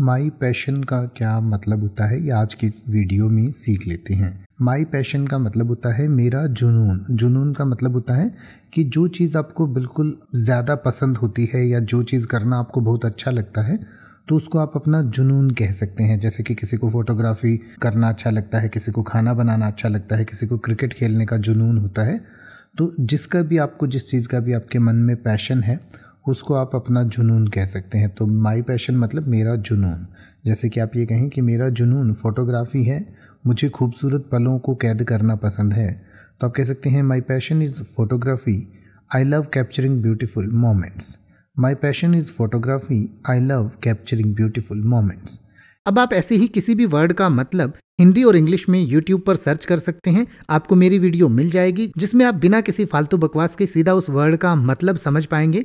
my passion का क्या मतलब होता है ये आज की इस वीडियो में सीख लेते हैं माई पैशन का मतलब होता है मेरा जुनून जुनून का मतलब होता है कि जो चीज़ आपको बिल्कुल ज़्यादा पसंद होती है या जो चीज़ करना आपको बहुत अच्छा लगता है तो उसको आप अपना जुनून कह सकते हैं जैसे कि किसी को फोटोग्राफी करना अच्छा लगता है किसी को खाना बनाना अच्छा लगता है किसी को क्रिकेट खेलने का जुनून होता है तो जिसका भी आपको जिस चीज़ का भी आपके मन में पैशन है उसको आप अपना जुनून कह सकते हैं तो माई पैशन मतलब मेरा जुनून जैसे कि आप ये कहें कि मेरा जुनून फ़ोटोग्राफी है मुझे खूबसूरत पलों को कैद करना पसंद है तो आप कह सकते हैं my passion is photography I love capturing beautiful moments my passion is photography I love capturing beautiful moments अब आप ऐसे ही किसी भी वर्ड का मतलब हिंदी और इंग्लिश में यूट्यूब पर सर्च कर सकते हैं आपको मेरी वीडियो मिल जाएगी जिसमें आप बिना किसी फालतू बकवास के सीधा उस वर्ड का मतलब समझ पाएंगे